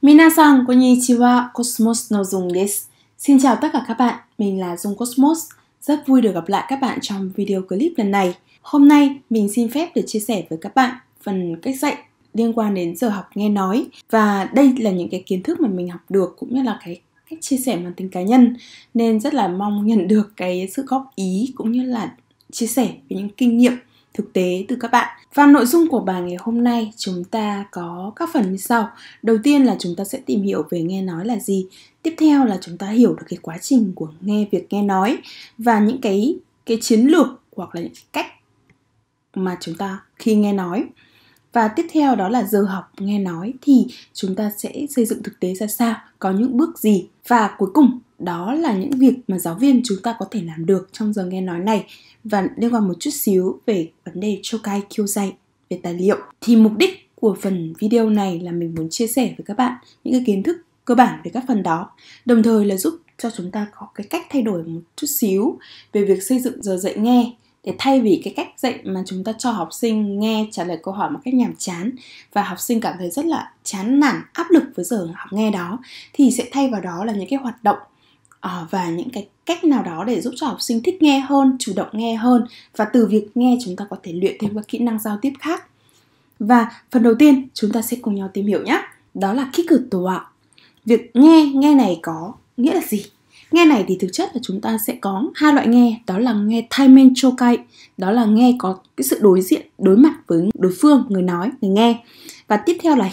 Minasan konnichiwa, Cosmos no Dung desu. Xin chào tất cả các bạn, mình là Dung Cosmos. Rất vui được gặp lại các bạn trong video clip lần này. Hôm nay mình xin phép được chia sẻ với các bạn phần cách dạy liên quan đến giờ học nghe nói và đây là những cái kiến thức mà mình học được cũng như là cái cách chia sẻ mang tính cá nhân nên rất là mong nhận được cái sự góp ý cũng như là chia sẻ về những kinh nghiệm thực tế từ các bạn. Và nội dung của bài ngày hôm nay chúng ta có các phần như sau. Đầu tiên là chúng ta sẽ tìm hiểu về nghe nói là gì. Tiếp theo là chúng ta hiểu được cái quá trình của nghe việc nghe nói và những cái cái chiến lược hoặc là những cách mà chúng ta khi nghe nói. Và tiếp theo đó là giờ học nghe nói thì chúng ta sẽ xây dựng thực tế ra sao, có những bước gì và cuối cùng đó là những việc mà giáo viên chúng ta có thể làm được trong giờ nghe nói này và liên quan một chút xíu về vấn đề cho Chokai dạy về tài liệu. Thì mục đích của phần video này là mình muốn chia sẻ với các bạn những cái kiến thức cơ bản về các phần đó, đồng thời là giúp cho chúng ta có cái cách thay đổi một chút xíu về việc xây dựng giờ dạy nghe để thay vì cái cách dạy mà chúng ta cho học sinh nghe trả lời câu hỏi một cách nhàm chán và học sinh cảm thấy rất là chán nản áp lực với giờ học nghe đó thì sẽ thay vào đó là những cái hoạt động Ờ, và những cái cách nào đó để giúp cho học sinh thích nghe hơn chủ động nghe hơn và từ việc nghe chúng ta có thể luyện thêm các kỹ năng giao tiếp khác và phần đầu tiên chúng ta sẽ cùng nhau tìm hiểu nhé đó là kích cử tổ ạ việc nghe nghe này có nghĩa là gì nghe này thì thực chất là chúng ta sẽ có hai loại nghe đó là nghe men cho cay đó là nghe có cái sự đối diện đối mặt với đối phương người nói người nghe và tiếp theo là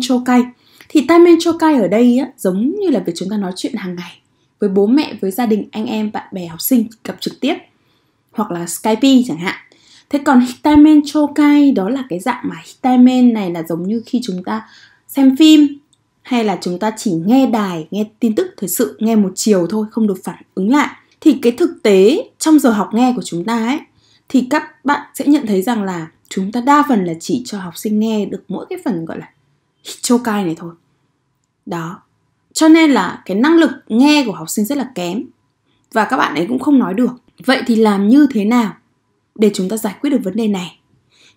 cho cay thì men cho cay ở đây á, giống như là việc chúng ta nói chuyện hàng ngày với bố mẹ, với gia đình, anh em, bạn bè, học sinh gặp trực tiếp hoặc là Skype chẳng hạn. Thế còn Hitamen Chokai đó là cái dạng mà Hitamen này là giống như khi chúng ta xem phim hay là chúng ta chỉ nghe đài, nghe tin tức thời sự, nghe một chiều thôi, không được phản ứng lại. Thì cái thực tế trong giờ học nghe của chúng ta ấy thì các bạn sẽ nhận thấy rằng là chúng ta đa phần là chỉ cho học sinh nghe được mỗi cái phần gọi là Hichokai này thôi. Đó, cho nên là cái năng lực nghe của học sinh rất là kém và các bạn ấy cũng không nói được vậy thì làm như thế nào để chúng ta giải quyết được vấn đề này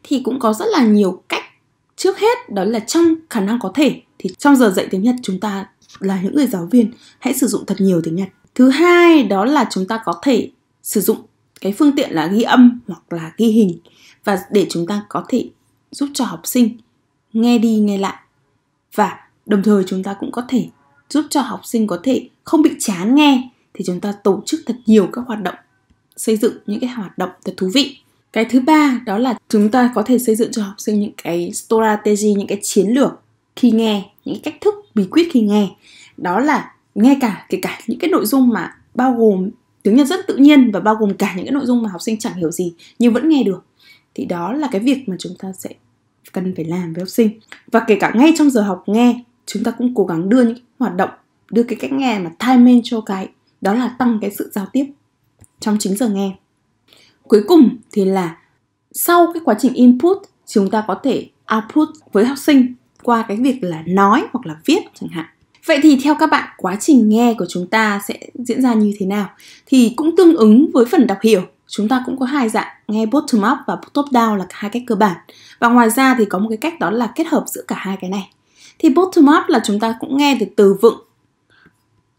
thì cũng có rất là nhiều cách trước hết đó là trong khả năng có thể thì trong giờ dạy tiếng nhật chúng ta là những người giáo viên hãy sử dụng thật nhiều tiếng nhật thứ hai đó là chúng ta có thể sử dụng cái phương tiện là ghi âm hoặc là ghi hình và để chúng ta có thể giúp cho học sinh nghe đi nghe lại và đồng thời chúng ta cũng có thể giúp cho học sinh có thể không bị chán nghe thì chúng ta tổ chức thật nhiều các hoạt động xây dựng những cái hoạt động thật thú vị cái thứ ba đó là chúng ta có thể xây dựng cho học sinh những cái strategy những cái chiến lược khi nghe những cách thức bí quyết khi nghe đó là nghe cả kể cả những cái nội dung mà bao gồm tiếng nhật rất tự nhiên và bao gồm cả những cái nội dung mà học sinh chẳng hiểu gì nhưng vẫn nghe được thì đó là cái việc mà chúng ta sẽ cần phải làm với học sinh và kể cả ngay trong giờ học nghe chúng ta cũng cố gắng đưa những hoạt động đưa cái cách nghe mà time in cho cái đó là tăng cái sự giao tiếp trong chính giờ nghe cuối cùng thì là sau cái quá trình input chúng ta có thể output với học sinh qua cái việc là nói hoặc là viết chẳng hạn Vậy thì theo các bạn, quá trình nghe của chúng ta sẽ diễn ra như thế nào? Thì cũng tương ứng với phần đọc hiểu, chúng ta cũng có hai dạng nghe bottom up và top down là hai cách cơ bản. Và ngoài ra thì có một cái cách đó là kết hợp giữa cả hai cái này thì bottom up là chúng ta cũng nghe từ từ vựng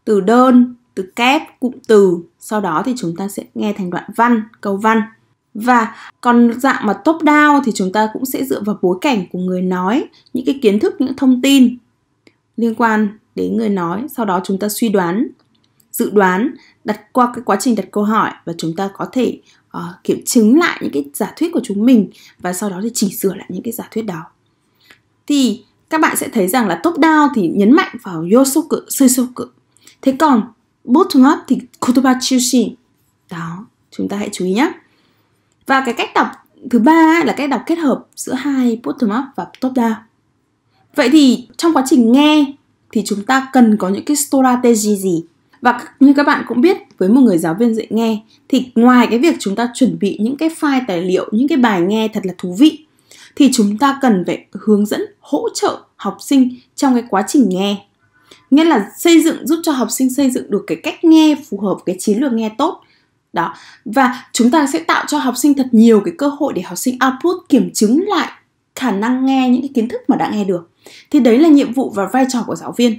từ đơn từ kép cụm từ sau đó thì chúng ta sẽ nghe thành đoạn văn câu văn và còn dạng mà top down thì chúng ta cũng sẽ dựa vào bối cảnh của người nói những cái kiến thức những thông tin liên quan đến người nói sau đó chúng ta suy đoán dự đoán đặt qua cái quá trình đặt câu hỏi và chúng ta có thể uh, kiểm chứng lại những cái giả thuyết của chúng mình và sau đó thì chỉnh sửa lại những cái giả thuyết đó thì các bạn sẽ thấy rằng là top down thì nhấn mạnh vào yosoku, suisoku. Thế còn bottom up thì kotoba chushi. Đó, chúng ta hãy chú ý nhé. Và cái cách đọc thứ ba là cách đọc kết hợp giữa hai bottom up và top down. Vậy thì trong quá trình nghe thì chúng ta cần có những cái strategy gì? Và như các bạn cũng biết với một người giáo viên dạy nghe thì ngoài cái việc chúng ta chuẩn bị những cái file tài liệu, những cái bài nghe thật là thú vị thì chúng ta cần phải hướng dẫn hỗ trợ học sinh trong cái quá trình nghe nghĩa là xây dựng giúp cho học sinh xây dựng được cái cách nghe phù hợp cái chiến lược nghe tốt đó và chúng ta sẽ tạo cho học sinh thật nhiều cái cơ hội để học sinh output kiểm chứng lại khả năng nghe những cái kiến thức mà đã nghe được thì đấy là nhiệm vụ và vai trò của giáo viên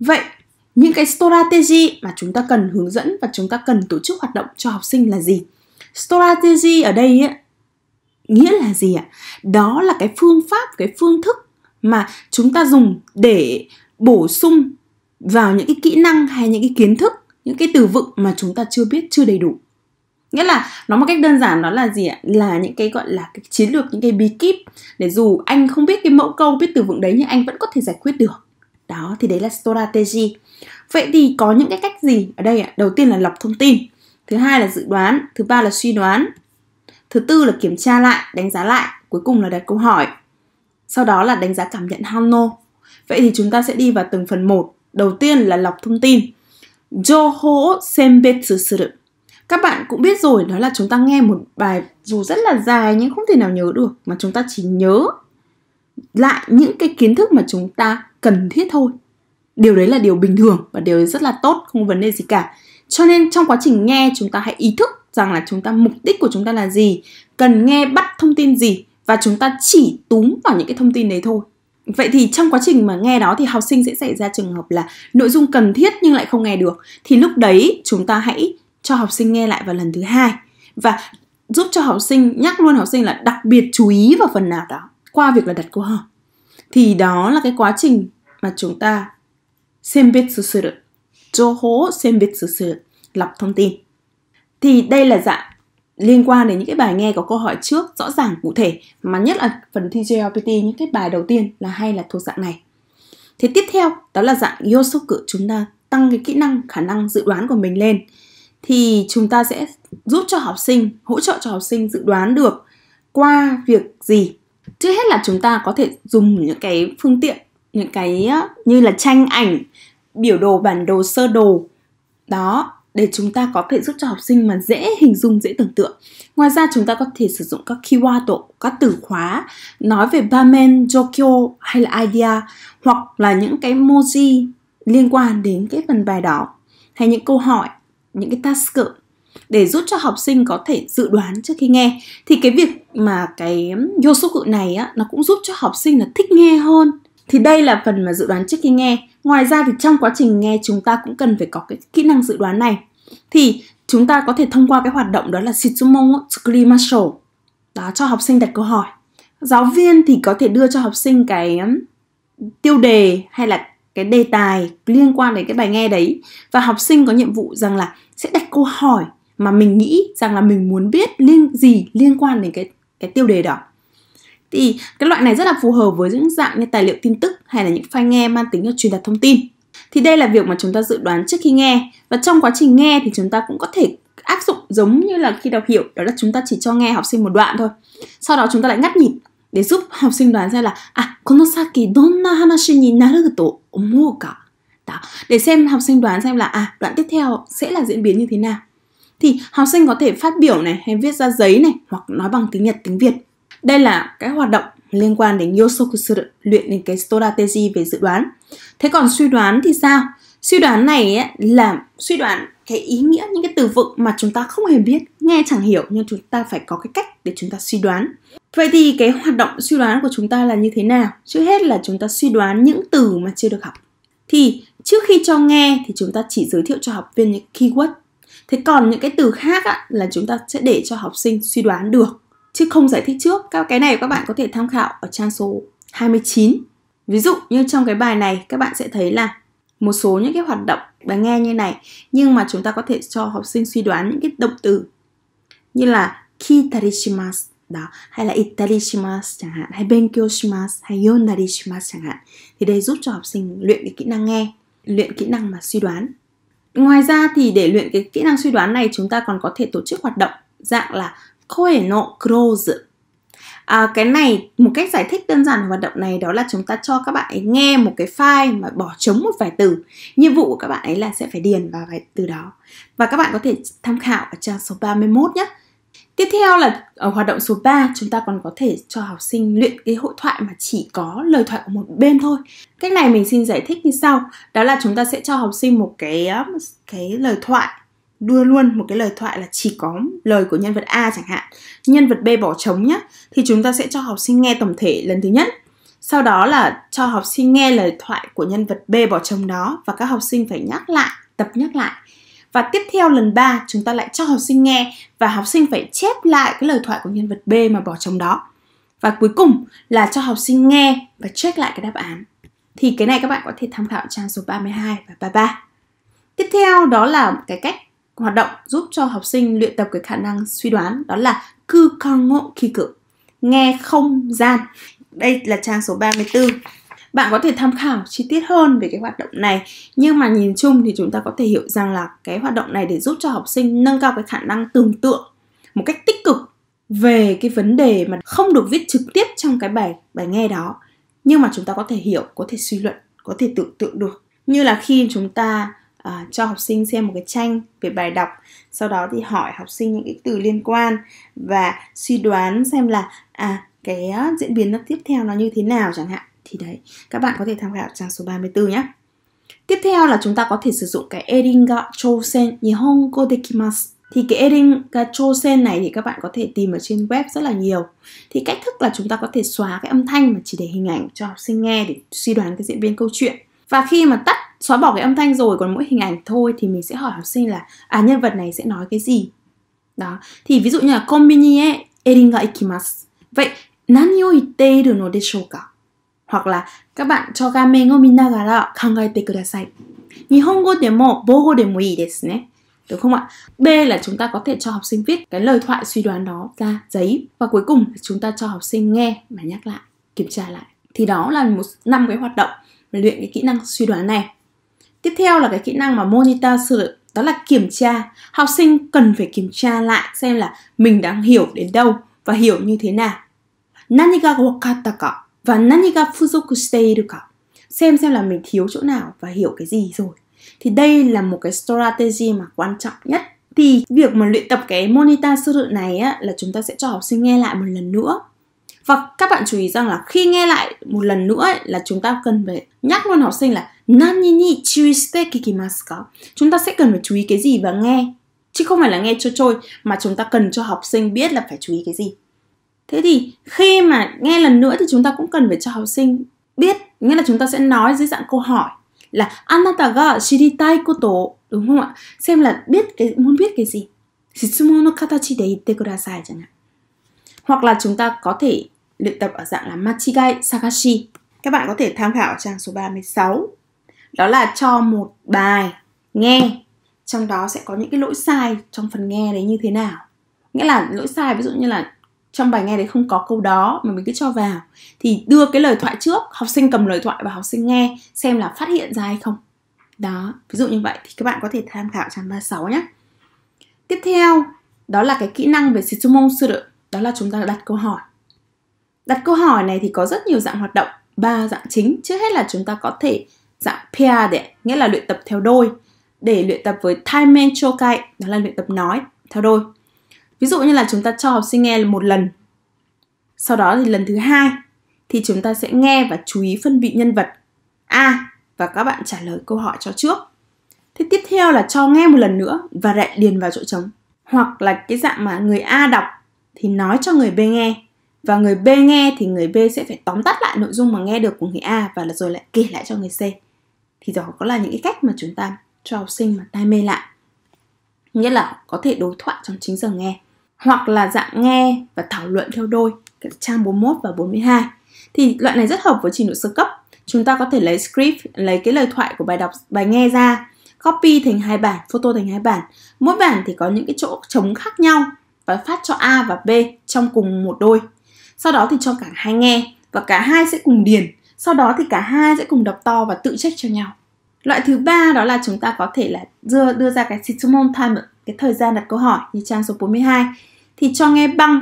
vậy những cái strategy mà chúng ta cần hướng dẫn và chúng ta cần tổ chức hoạt động cho học sinh là gì strategy ở đây ấy, nghĩa là gì ạ đó là cái phương pháp cái phương thức mà chúng ta dùng để bổ sung vào những cái kỹ năng hay những cái kiến thức những cái từ vựng mà chúng ta chưa biết chưa đầy đủ nghĩa là nó một cách đơn giản nó là gì ạ là những cái gọi là cái chiến lược những cái bí kíp để dù anh không biết cái mẫu câu biết từ vựng đấy nhưng anh vẫn có thể giải quyết được đó thì đấy là strategy vậy thì có những cái cách gì ở đây ạ đầu tiên là lọc thông tin thứ hai là dự đoán thứ ba là suy đoán thứ tư là kiểm tra lại đánh giá lại cuối cùng là đặt câu hỏi sau đó là đánh giá cảm nhận Hano. Vậy thì chúng ta sẽ đi vào từng phần một Đầu tiên là lọc thông tin. Joho senbetsu suru. Các bạn cũng biết rồi, đó là chúng ta nghe một bài dù rất là dài nhưng không thể nào nhớ được mà chúng ta chỉ nhớ lại những cái kiến thức mà chúng ta cần thiết thôi. Điều đấy là điều bình thường và điều rất là tốt, không vấn đề gì cả. Cho nên trong quá trình nghe chúng ta hãy ý thức rằng là chúng ta mục đích của chúng ta là gì, cần nghe bắt thông tin gì và chúng ta chỉ túm vào những cái thông tin đấy thôi vậy thì trong quá trình mà nghe đó thì học sinh sẽ xảy ra trường hợp là nội dung cần thiết nhưng lại không nghe được thì lúc đấy chúng ta hãy cho học sinh nghe lại vào lần thứ hai và giúp cho học sinh nhắc luôn học sinh là đặc biệt chú ý vào phần nào đó qua việc là đặt câu hỏi thì đó là cái quá trình mà chúng ta xem biết sự sự, senbetsusuru, hố xem biết sự sự, lọc thông tin. Thì đây là dạng liên quan đến những cái bài nghe có câu hỏi trước rõ ràng cụ thể mà nhất là phần thi JLPT những cái bài đầu tiên là hay là thuộc dạng này. Thế tiếp theo đó là dạng Yosoku chúng ta tăng cái kỹ năng khả năng dự đoán của mình lên thì chúng ta sẽ giúp cho học sinh hỗ trợ cho học sinh dự đoán được qua việc gì trước hết là chúng ta có thể dùng những cái phương tiện những cái như là tranh ảnh biểu đồ bản đồ sơ đồ đó để chúng ta có thể giúp cho học sinh mà dễ hình dung, dễ tưởng tượng. Ngoài ra chúng ta có thể sử dụng các keyword, các từ khóa nói về Bamen, Jokyo hay là idea hoặc là những cái emoji liên quan đến cái phần bài đó hay những câu hỏi, những cái task để giúp cho học sinh có thể dự đoán trước khi nghe thì cái việc mà cái yosoku này á, nó cũng giúp cho học sinh là thích nghe hơn thì đây là phần mà dự đoán trước khi nghe ngoài ra thì trong quá trình nghe chúng ta cũng cần phải có cái kỹ năng dự đoán này thì chúng ta có thể thông qua cái hoạt động đó là Shitsumon Tsukurimashou đó cho học sinh đặt câu hỏi giáo viên thì có thể đưa cho học sinh cái um, tiêu đề hay là cái đề tài liên quan đến cái bài nghe đấy và học sinh có nhiệm vụ rằng là sẽ đặt câu hỏi mà mình nghĩ rằng là mình muốn biết liên gì liên quan đến cái cái tiêu đề đó thì cái loại này rất là phù hợp với những dạng như tài liệu tin tức hay là những file nghe mang tính là truyền đạt thông tin thì đây là việc mà chúng ta dự đoán trước khi nghe và trong quá trình nghe thì chúng ta cũng có thể áp dụng giống như là khi đọc hiểu đó là chúng ta chỉ cho nghe học sinh một đoạn thôi. Sau đó chúng ta lại ngắt nhịp để giúp học sinh đoán xem là à, kono saki donna hanashi ni naru to omou ka. Đó. Để xem học sinh đoán xem là à đoạn tiếp theo sẽ là diễn biến như thế nào. Thì học sinh có thể phát biểu này hay viết ra giấy này hoặc nói bằng tiếng Nhật tiếng Việt. Đây là cái hoạt động liên quan đến Yosokusuru luyện đến cái strategy về dự đoán. Thế còn suy đoán thì sao? Suy đoán này ấy, là suy đoán cái ý nghĩa những cái từ vựng mà chúng ta không hề biết, nghe chẳng hiểu nhưng chúng ta phải có cái cách để chúng ta suy đoán. Vậy thì cái hoạt động suy đoán của chúng ta là như thế nào? Trước hết là chúng ta suy đoán những từ mà chưa được học. Thì trước khi cho nghe thì chúng ta chỉ giới thiệu cho học viên những keyword. Thế còn những cái từ khác á, là chúng ta sẽ để cho học sinh suy đoán được chứ không giải thích trước các cái này các bạn có thể tham khảo ở trang số 29 ví dụ như trong cái bài này các bạn sẽ thấy là một số những cái hoạt động và nghe như này nhưng mà chúng ta có thể cho học sinh suy đoán những cái động từ như là kitarishimasu đó hay là itarishimasu chẳng hạn hay benkyoshimasu hay yondarishimasu chẳng hạn thì đây giúp cho học sinh luyện cái kỹ năng nghe luyện kỹ năng mà suy đoán ngoài ra thì để luyện cái kỹ năng suy đoán này chúng ta còn có thể tổ chức hoạt động dạng là 声の close À, cái này một cách giải thích đơn giản của hoạt động này đó là chúng ta cho các bạn ấy nghe một cái file mà bỏ trống một vài từ nhiệm vụ của các bạn ấy là sẽ phải điền vào vài từ đó và các bạn có thể tham khảo ở trang số 31 nhé Tiếp theo là ở hoạt động số 3 chúng ta còn có thể cho học sinh luyện cái hội thoại mà chỉ có lời thoại của một bên thôi. Cách này mình xin giải thích như sau, đó là chúng ta sẽ cho học sinh một cái một um, cái lời thoại đưa luôn một cái lời thoại là chỉ có lời của nhân vật A chẳng hạn, nhân vật B bỏ trống nhé, thì chúng ta sẽ cho học sinh nghe tổng thể lần thứ nhất. Sau đó là cho học sinh nghe lời thoại của nhân vật B bỏ trống đó và các học sinh phải nhắc lại, tập nhắc lại. Và tiếp theo lần 3 chúng ta lại cho học sinh nghe và học sinh phải chép lại cái lời thoại của nhân vật B mà bỏ trống đó. Và cuối cùng là cho học sinh nghe và check lại cái đáp án. Thì cái này các bạn có thể tham khảo trang số 32 và 33. Tiếp theo đó là cái cách hoạt động giúp cho học sinh luyện tập cái khả năng suy đoán đó là cư con ngộ khi cự nghe không gian đây là trang số 34 bạn có thể tham khảo chi tiết hơn về cái hoạt động này nhưng mà nhìn chung thì chúng ta có thể hiểu rằng là cái hoạt động này để giúp cho học sinh nâng cao cái khả năng tưởng tượng một cách tích cực về cái vấn đề mà không được viết trực tiếp trong cái bài bài nghe đó nhưng mà chúng ta có thể hiểu có thể suy luận có thể tưởng tượng được như là khi chúng ta à, cho học sinh xem một cái tranh về bài đọc sau đó thì hỏi học sinh những cái từ liên quan và suy đoán xem là à cái diễn biến nó tiếp theo nó như thế nào chẳng hạn thì đấy các bạn có thể tham khảo trang số 34 nhé tiếp theo là chúng ta có thể sử dụng cái erin ga chosen nihongo dekimasu thì cái erin ga chosen này thì các bạn có thể tìm ở trên web rất là nhiều thì cách thức là chúng ta có thể xóa cái âm thanh mà chỉ để hình ảnh cho học sinh nghe để suy đoán cái diễn biến câu chuyện và khi mà tắt xóa bỏ cái âm thanh rồi còn mỗi hình ảnh thôi thì mình sẽ hỏi học sinh là à nhân vật này sẽ nói cái gì đó thì ví dụ như là kombini e erin ga ikimasu vậy nani o itte iru no deshou ka hoặc là các bạn cho gamen o minagara kangaete kudasai Nihongo demo bogo demo ii desu ne được không ạ? B là chúng ta có thể cho học sinh viết cái lời thoại suy đoán đó ra giấy và cuối cùng chúng ta cho học sinh nghe và nhắc lại, kiểm tra lại. Thì đó là một năm cái hoạt động luyện cái kỹ năng suy đoán này. Tiếp theo là cái kỹ năng mà monitor sự đó là kiểm tra. Học sinh cần phải kiểm tra lại xem là mình đang hiểu đến đâu và hiểu như thế nào. Naniga wakatta và naniga fuzoku shiteiru ka. Xem xem là mình thiếu chỗ nào và hiểu cái gì rồi. Thì đây là một cái strategy mà quan trọng nhất thì việc mà luyện tập cái monitor sư rự này á, là chúng ta sẽ cho học sinh nghe lại một lần nữa và các bạn chú ý rằng là khi nghe lại một lần nữa ấy, là chúng ta cần phải nhắc luôn học sinh là Nani ni chuiste kikimasu ka? Chúng ta sẽ cần phải chú ý cái gì và nghe chứ không phải là nghe cho trôi mà chúng ta cần cho học sinh biết là phải chú ý cái gì. Thế thì khi mà nghe lần nữa thì chúng ta cũng cần phải cho học sinh biết, nghĩa là chúng ta sẽ nói dưới dạng câu hỏi là anata ga shiritai koto đúng không ạ? Xem là biết cái muốn biết cái gì. Shitsumon no katachi de itte kudasai chẳng hạn. Hoặc là chúng ta có thể luyện tập ở dạng là machigai sakashi. Các bạn có thể tham khảo trang số 36 đó là cho một bài nghe trong đó sẽ có những cái lỗi sai trong phần nghe đấy như thế nào nghĩa là lỗi sai ví dụ như là trong bài nghe đấy không có câu đó mà mình cứ cho vào thì đưa cái lời thoại trước học sinh cầm lời thoại và học sinh nghe xem là phát hiện ra hay không đó ví dụ như vậy thì các bạn có thể tham khảo trang 36 nhé tiếp theo đó là cái kỹ năng về sitsumon suru đó là chúng ta đặt câu hỏi đặt câu hỏi này thì có rất nhiều dạng hoạt động ba dạng chính trước hết là chúng ta có thể dạng pair đấy, nghĩa là luyện tập theo đôi để luyện tập với taimen chokai đó là luyện tập nói theo đôi ví dụ như là chúng ta cho học sinh nghe một lần sau đó thì lần thứ hai thì chúng ta sẽ nghe và chú ý phân vị nhân vật a và các bạn trả lời câu hỏi cho trước thế tiếp theo là cho nghe một lần nữa và lại điền vào chỗ trống hoặc là cái dạng mà người a đọc thì nói cho người b nghe và người B nghe thì người B sẽ phải tóm tắt lại nội dung mà nghe được của người A và rồi lại kể lại cho người C thì đó có là những cái cách mà chúng ta cho học sinh mà tai mê lại nghĩa là có thể đối thoại trong chính giờ nghe hoặc là dạng nghe và thảo luận theo đôi trang 41 và 42 thì loại này rất hợp với trình độ sơ cấp chúng ta có thể lấy script lấy cái lời thoại của bài đọc bài nghe ra copy thành hai bản photo thành hai bản mỗi bản thì có những cái chỗ trống khác nhau và phát cho A và B trong cùng một đôi sau đó thì cho cả hai nghe và cả hai sẽ cùng điền sau đó thì cả hai sẽ cùng đọc to và tự trách cho nhau loại thứ ba đó là chúng ta có thể là đưa đưa ra cái situation time cái thời gian đặt câu hỏi như trang số 42 thì cho nghe băng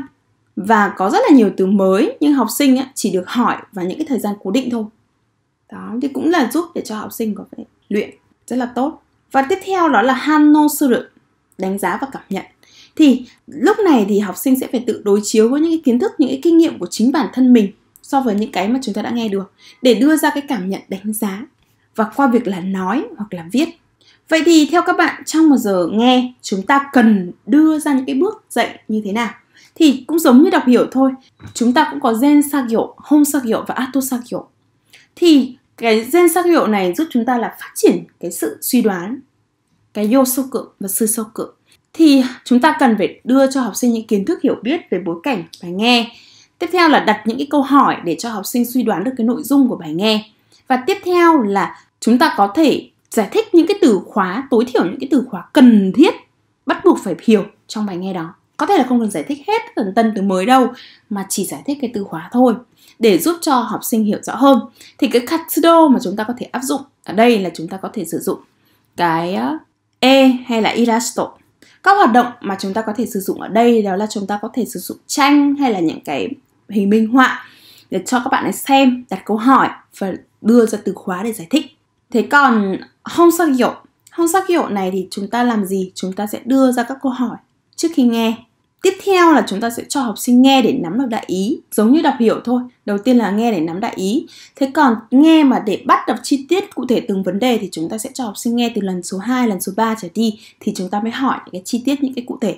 và có rất là nhiều từ mới nhưng học sinh chỉ được hỏi vào những cái thời gian cố định thôi đó thì cũng là giúp để cho học sinh có thể luyện rất là tốt và tiếp theo đó là hano suru đánh giá và cảm nhận thì lúc này thì học sinh sẽ phải tự đối chiếu với những cái kiến thức những cái kinh nghiệm của chính bản thân mình so với những cái mà chúng ta đã nghe được để đưa ra cái cảm nhận đánh giá và qua việc là nói hoặc là viết. Vậy thì theo các bạn trong một giờ nghe chúng ta cần đưa ra những cái bước dạy như thế nào? Thì cũng giống như đọc hiểu thôi, chúng ta cũng có gen sagyo, home sagyo và ato sagyo. Thì cái gen sagyo này giúp chúng ta là phát triển cái sự suy đoán, cái vô sâu cự và sâu cự Thì chúng ta cần phải đưa cho học sinh những kiến thức hiểu biết về bối cảnh và nghe Tiếp theo là đặt những cái câu hỏi để cho học sinh suy đoán được cái nội dung của bài nghe. Và tiếp theo là chúng ta có thể giải thích những cái từ khóa tối thiểu những cái từ khóa cần thiết bắt buộc phải hiểu trong bài nghe đó. Có thể là không cần giải thích hết tần tân từ mới đâu mà chỉ giải thích cái từ khóa thôi để giúp cho học sinh hiểu rõ hơn. Thì cái katsudo mà chúng ta có thể áp dụng ở đây là chúng ta có thể sử dụng cái ờ, e hay là irasto. Các hoạt động mà chúng ta có thể sử dụng ở đây đó là chúng ta có thể sử dụng tranh hay là những cái hình minh họa để cho các bạn ấy xem đặt câu hỏi và đưa ra từ khóa để giải thích thế còn không sắc hiệu không sắc hiệu này thì chúng ta làm gì chúng ta sẽ đưa ra các câu hỏi trước khi nghe tiếp theo là chúng ta sẽ cho học sinh nghe để nắm được đại ý giống như đọc hiểu thôi đầu tiên là nghe để nắm đại ý thế còn nghe mà để bắt đọc chi tiết cụ thể từng vấn đề thì chúng ta sẽ cho học sinh nghe từ lần số 2, lần số 3 trở đi thì chúng ta mới hỏi những cái chi tiết những cái cụ thể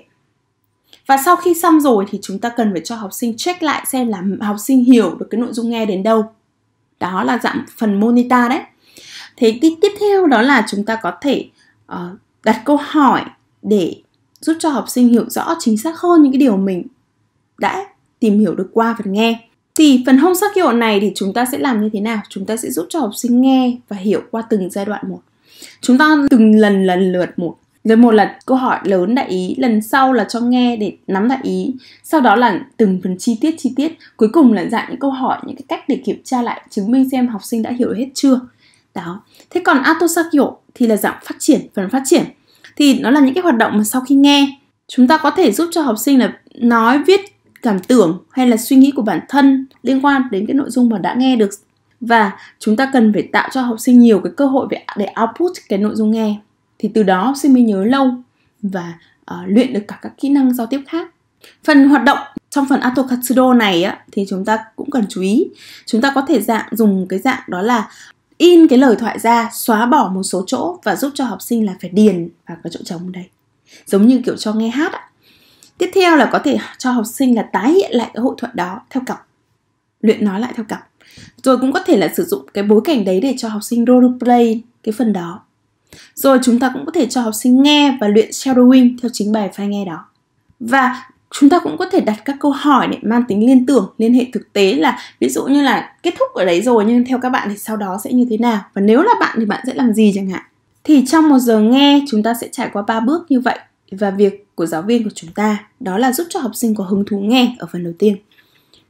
và sau khi xong rồi thì chúng ta cần phải cho học sinh check lại xem là học sinh hiểu được cái nội dung nghe đến đâu. Đó là dạng phần monitor đấy. Thế tiếp theo đó là chúng ta có thể uh, đặt câu hỏi để giúp cho học sinh hiểu rõ chính xác hơn những cái điều mình đã tìm hiểu được qua phần nghe. Thì phần hông sắc hiệu này thì chúng ta sẽ làm như thế nào? Chúng ta sẽ giúp cho học sinh nghe và hiểu qua từng giai đoạn một. Chúng ta từng lần lần lượt một rồi một là câu hỏi lớn đại ý lần sau là cho nghe để nắm đại ý sau đó là từng phần chi tiết chi tiết cuối cùng là dạng những câu hỏi những cái cách để kiểm tra lại chứng minh xem học sinh đã hiểu hết chưa đó thế còn atosakyo thì là dạng phát triển phần phát triển thì nó là những cái hoạt động mà sau khi nghe chúng ta có thể giúp cho học sinh là nói viết cảm tưởng hay là suy nghĩ của bản thân liên quan đến cái nội dung mà đã nghe được và chúng ta cần phải tạo cho học sinh nhiều cái cơ hội để output cái nội dung nghe thì từ đó sinh mới nhớ lâu và uh, luyện được cả các kỹ năng giao tiếp khác phần hoạt động trong phần atokatsudo này á, thì chúng ta cũng cần chú ý chúng ta có thể dạng dùng cái dạng đó là in cái lời thoại ra xóa bỏ một số chỗ và giúp cho học sinh là phải điền vào cái chỗ trống đấy giống như kiểu cho nghe hát á. tiếp theo là có thể cho học sinh là tái hiện lại cái hội thoại đó theo cặp luyện nói lại theo cặp rồi cũng có thể là sử dụng cái bối cảnh đấy để cho học sinh role play cái phần đó rồi chúng ta cũng có thể cho học sinh nghe và luyện shadowing theo chính bài file nghe đó. Và chúng ta cũng có thể đặt các câu hỏi để mang tính liên tưởng, liên hệ thực tế là ví dụ như là kết thúc ở đấy rồi nhưng theo các bạn thì sau đó sẽ như thế nào và nếu là bạn thì bạn sẽ làm gì chẳng hạn. Thì trong một giờ nghe chúng ta sẽ trải qua ba bước như vậy và việc của giáo viên của chúng ta đó là giúp cho học sinh có hứng thú nghe ở phần đầu tiên.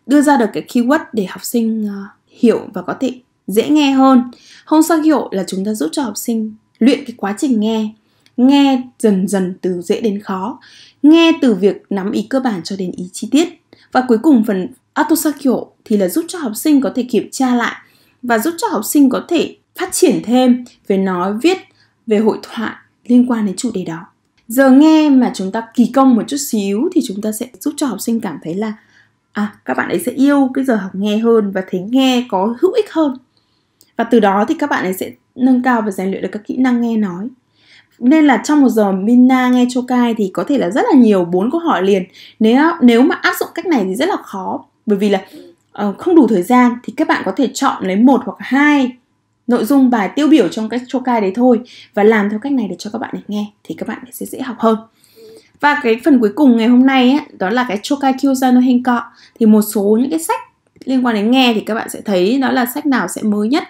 Đưa ra được cái keyword để học sinh ờ, hiểu và có thể dễ nghe hơn. Hôm sau hiểu là chúng ta giúp cho học sinh luyện cái quá trình nghe nghe dần dần từ dễ đến khó nghe từ việc nắm ý cơ bản cho đến ý chi tiết và cuối cùng phần atosakyo thì là giúp cho học sinh có thể kiểm tra lại và giúp cho học sinh có thể phát triển thêm về nói viết về hội thoại liên quan đến chủ đề đó giờ nghe mà chúng ta kỳ công một chút xíu thì chúng ta sẽ giúp cho học sinh cảm thấy là à các bạn ấy sẽ yêu cái giờ học nghe hơn và thấy nghe có hữu ích hơn và từ đó thì các bạn ấy sẽ nâng cao và rèn luyện được các kỹ năng nghe nói nên là trong một giờ Mina nghe cho cai thì có thể là rất là nhiều bốn câu hỏi liền nếu nếu mà áp dụng cách này thì rất là khó bởi vì là uh, không đủ thời gian thì các bạn có thể chọn lấy một hoặc hai nội dung bài tiêu biểu trong cách cho cai đấy thôi và làm theo cách này để cho các bạn nghe thì các bạn sẽ dễ học hơn và cái phần cuối cùng ngày hôm nay ấy, đó là cái Chokai Kyuza no Henko thì một số những cái sách liên quan đến nghe thì các bạn sẽ thấy đó là sách nào sẽ mới nhất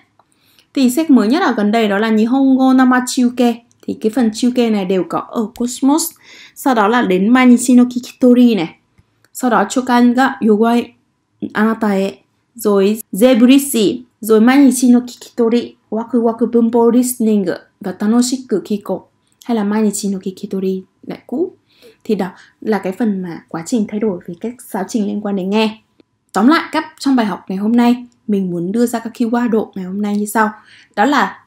thì sách mới nhất ở gần đây đó là Nihongo Namachiuke thì cái phần Chiuke này đều có ở Cosmos sau đó là đến Manisino Kikitori này sau đó Chokan ga Yogoi Anata e rồi Zebrishi rồi Manisino Kikitori Waku Waku Bunpo Listening và Tanoshiku Kiko hay là Manisino Kikitori lại cũ thì đó là cái phần mà quá trình thay đổi về cách giáo trình liên quan đến nghe tóm lại các trong bài học ngày hôm nay mình muốn đưa ra các keyword độ ngày hôm nay như sau đó là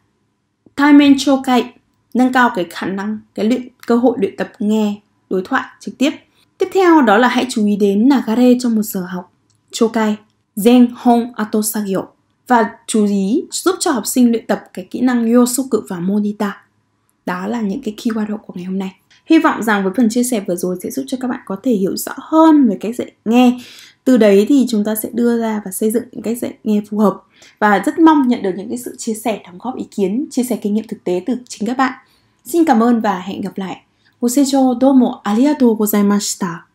Kaimen Chokai nâng cao cái khả năng cái luyện cơ hội luyện tập nghe đối thoại trực tiếp tiếp theo đó là hãy chú ý đến nagare trong một giờ học chokai zen hon ato sagyo và chú ý giúp cho học sinh luyện tập cái kỹ năng yosoku và monita đó là những cái keyword của ngày hôm nay Hy vọng rằng với phần chia sẻ vừa rồi sẽ giúp cho các bạn có thể hiểu rõ hơn về cách dạy nghe từ đấy thì chúng ta sẽ đưa ra và xây dựng những cách dạy nghe phù hợp và rất mong nhận được những cái sự chia sẻ đóng góp ý kiến chia sẻ kinh nghiệm thực tế từ chính các bạn xin cảm ơn và hẹn gặp lại ご清聴どうもありがとうございました。